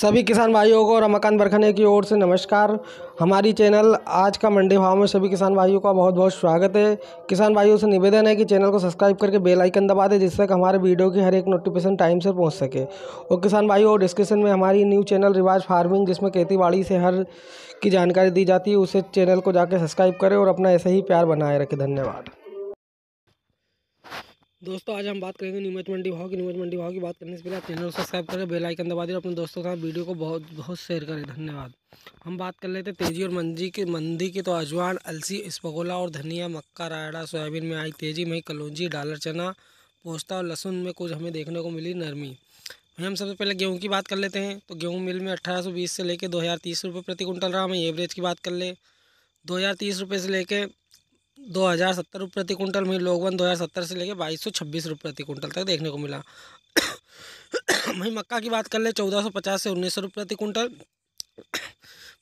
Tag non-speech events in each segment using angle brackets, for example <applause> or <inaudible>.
सभी किसान भाइयों को रमाकांत बरखने की ओर से नमस्कार हमारी चैनल आज का मंडी भाव में सभी किसान भाइयों का बहुत बहुत स्वागत है किसान भाइयों से निवेदन है कि चैनल को सब्सक्राइब करके बेल आइकन दबा दें जिससे कि हमारे वीडियो की हर एक नोटिफिकेशन टाइम से पहुंच सके और किसान भाइयों और डिस्क्रिप्शन में हमारी न्यू चैनल रिवाज फार्मिंग जिसमें खेती बाड़ी से हर की जानकारी दी जाती है उसे चैनल को जाकर सब्सक्राइब करें और अपना ऐसे ही प्यार बनाए रखें धन्यवाद दोस्तों आज हम बात करेंगे नीमच मंडी भाव की नीमच मंडी भाव की बात करने से पहले आप चैनल को सब्सक्राइब करें बेल आइकन दबा दें अपने दोस्तों के साथ वीडियो को बहुत बहुत शेयर करें धन्यवाद हम बात कर लेते हैं तेजी और मंदी के मंदी की तो अजवान अलसी इसबगोला और धनिया मक्का रायड़ा सोयाबीन में आई तेजी में कलौजी डालर चना पोस्ता और लहसुन में कुछ हमें देखने को मिली नरमी हम सबसे पहले गेहूँ की बात कर लेते हैं तो गेहूँ मिल में अट्ठारह से लेकर दो हज़ार प्रति क्विंटल रहा हमें एवरेज की बात कर ले दो हज़ार से लेकर दो हज़ार सत्तर रुपये प्रति कुंटल वहीं लोगवन दो हज़ार सत्तर से लेकर बाईस सौ छब्बीस रुपये प्रति कुंटल तक देखने को मिला वहीं <coughs> मक्का की बात कर ले चौदह सौ पचास से उन्नीस सौ रुपये प्रति कुंटल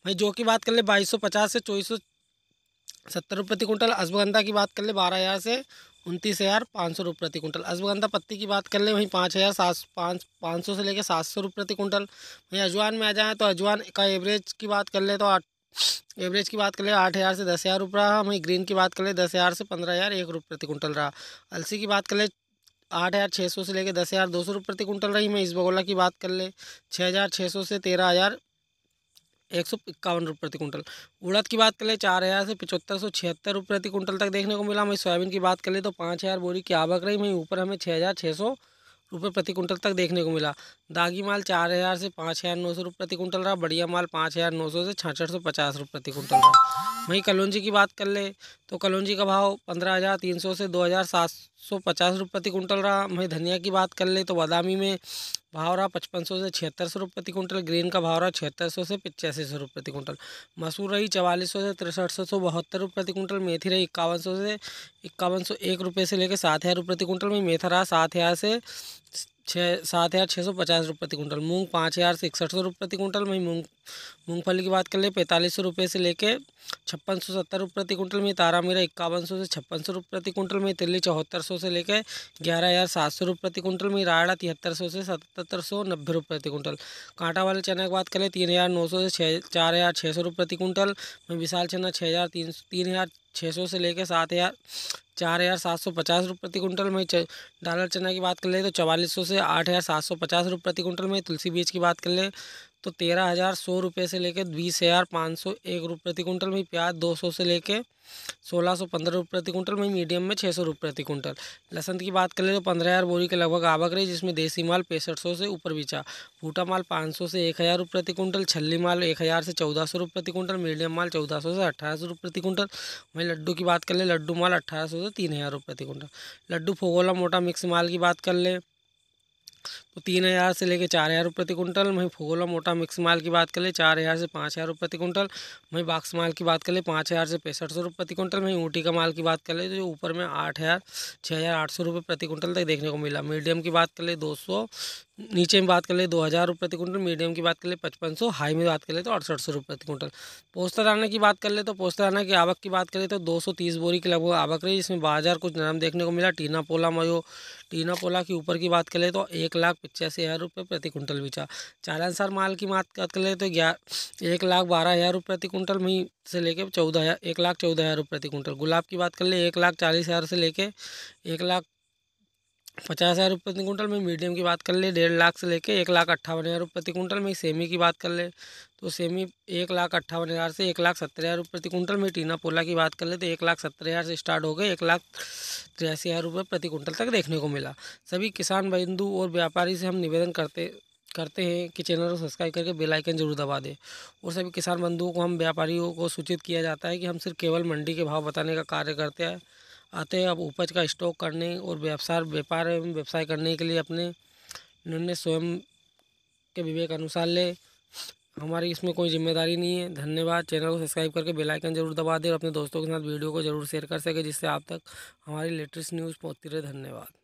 वहीं <coughs> जो की बात कर ले बाईस सौ पचास से चौबीस सौ सत्तर रुपये प्रति कुंटल अश्वगंधा की बात कर ले बारह हज़ार से उनतीस हज़ार पाँच सौ रुपये प्रति कुंटल अश्वगंधा पत्ती की बात कर ले वहीं पाँच हज़ार सात पाँच पाँच सौ से लेकर सात सौ रुपये प्रति कुंटल वहीं अजवान में आ जाए तो अजवान का एवरेज की बात कर ले तो आठ एवरेज की बात कर ले आठ हज़ार से दस हज़ार रुपये रहा वहीं ग्रीन की बात कर ले दस हज़ार से पंद्रह हज़ार एक रुपये प्रति कुंटल रहा अलसी की बात कर ले आठ हज़ार छः सौ से लेकर दस हज़ार दो सौ रुपये प्रति कुंटल रही मैं इस बगोला की बात कर ले छः हज़ार छः सौ से तेरह हज़ार एक सौ इक्यावन रुपये प्रति कुंटल उड़द की बात कर ले चार हज़ार से पचहत्तर सौ छिहत्तर रुपये प्रति कुंटल तक देखने को मिला वहीं सोयाबीन की बात कर ले तो पाँच हज़ार बोरी की आवक रही वहीं ऊपर हमें छः हज़ार छः सौ रुपये प्रति कुंटल तक देखने को मिला दागी माल चार हज़ार से पाँच हज़ार नौ सौ रुपये प्रति कुंटल रहा बढ़िया माल पाँच हज़ार नौ सौ से छाछठ सौ पचास रुपये प्रति कुंटल रहा वहीं कलौजी की बात कर ले तो कलौंजी का भाव पंद्रह हज़ार तीन सौ से दो हज़ार सात सौ पचास रुपये प्रति कुंटल रहा वहीं धनिया की बात कर ले तो बादामी में भाव रहा पचपन सौ से छिहत्तर सौ रुपये प्रति क्विंटल ग्रीन का भाव रहा छिहत्तर सौ से पचासी सौ रुपये प्रति क्विंटल मसूर रही चवालीस सौ से तिरसठ सौ सौ बहत्तर रुपये प्रति क्विंटल मेथी रही इक्यावन सौ से इक्यावन सौ एक रुपये से लेकर सात हज़ार रुपये प्रति क्विंटल में मेथा रहा सात हज़ार से छः सात हज़ार छः सौ पचास रुपये प्रति कुंटल मूंग पाँच हज़ार से इकसठ सौ रुपये प्रति कुंटल वहीं मूंग मूँगफली की बात कर ले पैंतालीस सौ रुपये से लेके छप्पन सौ सत्तर रुपये प्रति कुंटल में तारा मीरा इक्यावन सौ से छप्पन सौ रुपये प्रति कुंटल में तिल्ली चौहत्तर सौ से लेके ग्यारह हज़ार सात सौ रुपये प्रति कुंटल में रायड़ा तिहत्तर सौ से सतहत्तर सौ नब्बे रुपये प्रति कुंटल कांटा वाले चना की बात कर ले तीन हज़ार नौ सौ से छः चार हज़ार छः सौ रुपये प्रति कुंटल वहीं विशाल चना छः हज़ार तीन तीन हज़ार छः सौ से लेकर सात हज़ार चार हज़ार सात सौ पचास रुपये प्रति कुंटल में डॉलर चना की बात कर ले तो चवालीस सौ से आठ हज़ार सात सौ पचास रुपये प्रति कुंटल में तुलसी बीज की बात कर ले तो तेरह हज़ार सौ रुपये से लेकर बीस हज़ार पाँच सौ एक रुपये प्रति कुंटल में प्याज दो सौ से लेकर सोलह सौ पंद्रह रुपये प्रति कुंटल में मीडियम में छः सौ रुपये प्रति कुंटल लहसन की बात करें तो पंद्रह हज़ार बोरी के लगभग आवक रही जिसमें देसी माल पैंसठ सौ से ऊपर बिछा भूटा माल पाँच सौ से एक हज़ार रुपये प्रति कुंटल छल्ली माल एक हज़ार से चौदह सौ रुपये प्रति कुंटल मीडियम माल चौदह सौ से अठारह सौ रुपये प्रति कुंटल वहीं लड्डू की बात कर लें लड्डू माल अठारह सौ से तीन हज़ार रुपये प्रति कुंटल लड्डू फोगोला मोटा मिक्स माल की बात कर लें तो तीन हज़ार से लेकर चार हज़ार प्रति कुंटल वहीं फोगोला मोटा मिक्स माल की बात कर ले चार हज़ार से पाँच हज़ार प्रति कुंटल वहीं बाक्स माल की बात कर ले पाँच हज़ार से पैंसठ सौ प्रति कुंटल वहीं ऊँटी का माल की बात कर ले तो ऊपर में आठ हज़ार छः हज़ार आठ सौ रुपये प्रति कुंटल तक देखने को मिला मीडियम की बात कर ले दो सौ नीचे में बात कर ले दो हज़ार रुपये प्रति कुंटल मीडियम की बात कर ले पचपन सौ हाई में बात कर ले तो अड़सठ सौ रुपये प्रति कुंटल पोस्तराना की बात कर ले तो पोस्तराना की आवक की बात करें तो दो सौ तीस बोरी की लगभग आवक रही जिसमें बाजार कुछ नरम देखने को मिला टीना पोला मयो टीना पोला के ऊपर की बात कर ले तो एक लाख पचासी हज़ार रुपये प्रति कुंटल बिचा चालानुसार माल की बात कर ले तो ग्यारह एक लाख बारह हज़ार रुपये प्रति कुंटल में से लेके चौदह हज़ार एक लाख चौदह हज़ार रुपये प्रति कुंटल गुलाब की बात कर ले एक लाख चालीस हज़ार से लेके एक लाख पचास हज़ार रुपये प्रति कुंटल में मीडियम की बात कर ले डेढ़ लाख से लेके एक लाख अट्ठावन हज़ार रुपये प्रति कुंटल में सेमी की बात कर ले तो सेमी एक लाख अट्ठावन हज़ार से एक लाख सत्तर हज़ार रुपये प्रति कुंटल में टीना पोला की बात कर ले तो एक लाख सत्तर हज़ार से स्टार्ट हो गए एक लाख तिरासी हज़ार रुपये प्रति कुंटल तक देखने को मिला सभी किसान बंधु और व्यापारी से हम निवेदन करते करते हैं कि चैनल को सब्सक्राइब करके बेल आइकन जरूर दबा दें और सभी किसान बंधुओं को हम व्यापारियों को सूचित किया जाता है कि हम सिर्फ केवल मंडी के भाव बताने का कार्य करते हैं आते हैं अब उपज का स्टॉक करने और व्यवसाय व्यापार एवं व्यवसाय करने के लिए अपने निर्णय स्वयं के विवेक अनुसार ले हमारी इसमें कोई जिम्मेदारी नहीं है धन्यवाद चैनल को सब्सक्राइब करके बेल आइकन जरूर दबा दें और अपने दोस्तों के साथ वीडियो को जरूर शेयर कर सके जिससे आप तक हमारी लेटेस्ट न्यूज़ पहुँचती रहे धन्यवाद